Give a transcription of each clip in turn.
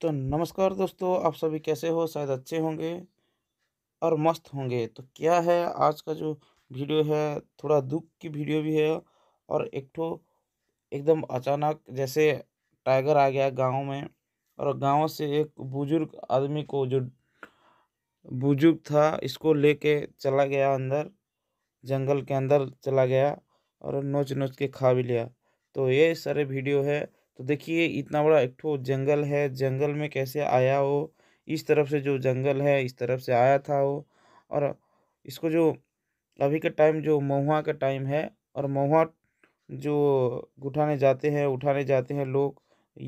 तो नमस्कार दोस्तों आप सभी कैसे हो शायद अच्छे होंगे और मस्त होंगे तो क्या है आज का जो वीडियो है थोड़ा दुख की वीडियो भी है और एक ठो एकदम अचानक जैसे टाइगर आ गया गांव में और गांव से एक बुजुर्ग आदमी को जो बुजुर्ग था इसको लेके चला गया अंदर जंगल के अंदर चला गया और नोच नोच के खा भी लिया तो ये सारे वीडियो है तो देखिए इतना बड़ा एक ठो जंगल है जंगल में कैसे आया हो इस तरफ से जो जंगल है इस तरफ से आया था वो और इसको जो अभी का टाइम जो महुआ का टाइम है और महुआ जो उठाने जाते हैं उठाने जाते हैं लोग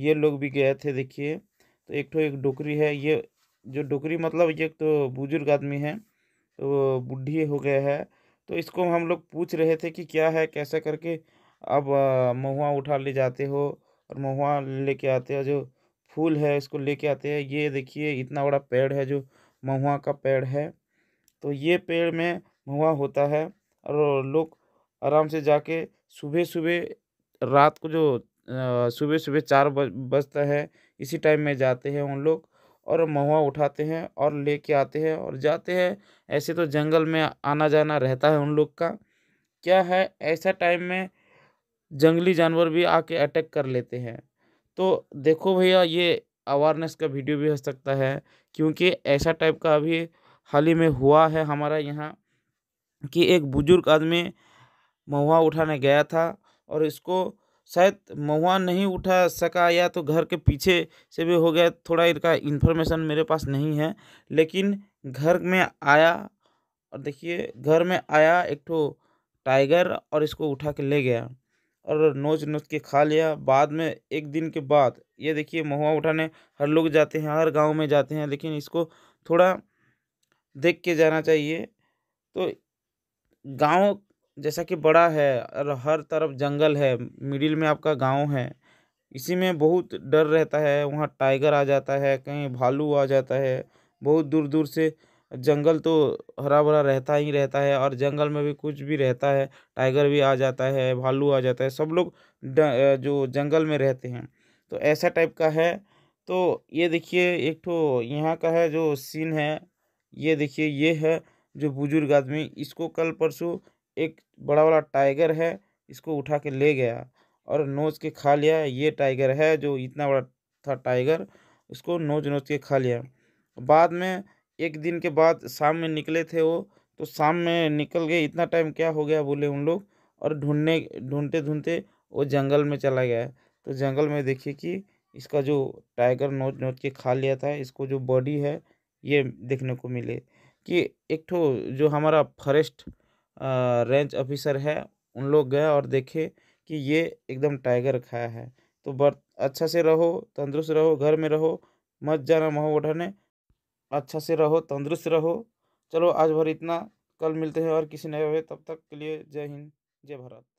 ये लोग भी गए थे देखिए तो एक ठो एक डोकरी है ये जो डोकरी मतलब ये तो बुजुर्ग आदमी है तो बुढ़ी हो गए है तो इसको हम लोग पूछ रहे थे कि क्या है कैसे करके अब महुआ उठा ले जाते हो और महुआ लेके आते हैं जो फूल है इसको लेके आते हैं ये देखिए इतना बड़ा पेड़ है जो महुआ का पेड़ है तो ये पेड़ में महुआ होता है और लोग आराम से जाके सुबह सुबह रात को जो सुबह सुबह चार बजता है इसी टाइम में जाते हैं उन लोग और महुआ उठाते हैं और लेके आते हैं और जाते हैं ऐसे तो जंगल में आना जाना रहता है उन लोग का क्या है ऐसा टाइम में जंगली जानवर भी आके अटैक कर लेते हैं तो देखो भैया ये अवारनेस का वीडियो भी हो सकता है क्योंकि ऐसा टाइप का अभी हाल ही में हुआ है हमारा यहाँ कि एक बुजुर्ग आदमी महुआ उठाने गया था और इसको शायद महुआ नहीं उठा सका या तो घर के पीछे से भी हो गया थोड़ा इनका इन्फॉर्मेशन मेरे पास नहीं है लेकिन घर में आया और देखिए घर में आया एक ठो टाइगर और इसको उठा के ले गया और नोच नोच के खा लिया बाद में एक दिन के बाद ये देखिए महुआ उठाने हर लोग जाते हैं हर गांव में जाते हैं लेकिन इसको थोड़ा देख के जाना चाहिए तो गांव जैसा कि बड़ा है और हर तरफ जंगल है मिडिल में आपका गांव है इसी में बहुत डर रहता है वहाँ टाइगर आ जाता है कहीं भालू आ जाता है बहुत दूर दूर से जंगल तो हरा भरा रहता ही रहता है और जंगल में भी कुछ भी रहता है टाइगर भी आ जाता है भालू आ जाता है सब लोग जो जंगल में रहते हैं तो ऐसा टाइप का है तो ये देखिए एक ठो यहाँ का है जो सीन है ये देखिए ये है जो बुजुर्ग आदमी इसको कल परसों एक बड़ा वाला टाइगर है इसको उठा के ले गया और नोच के खा लिया ये टाइगर है जो इतना बड़ा था टाइगर उसको नोच नोच के खा लिया बाद में एक दिन के बाद शाम में निकले थे वो तो शाम में निकल गए इतना टाइम क्या हो गया बोले उन लोग और ढूंढने ढूंढते ढूंढते वो जंगल में चला गया तो जंगल में देखिए कि इसका जो टाइगर नोच नोच के खा लिया था इसको जो बॉडी है ये देखने को मिले कि एक ठो जो हमारा फॉरेस्ट रेंज ऑफिसर है उन लोग गए और देखे कि ये एकदम टाइगर खाया है तो बर अच्छा से रहो तंदुरुस्त रहो घर में रहो मत जाना माहौल उठाने अच्छा से रहो तंदुरुस्त रहो चलो आज भर इतना कल मिलते हैं और किसी नए हुए तब तक के लिए जय हिंद जय भारत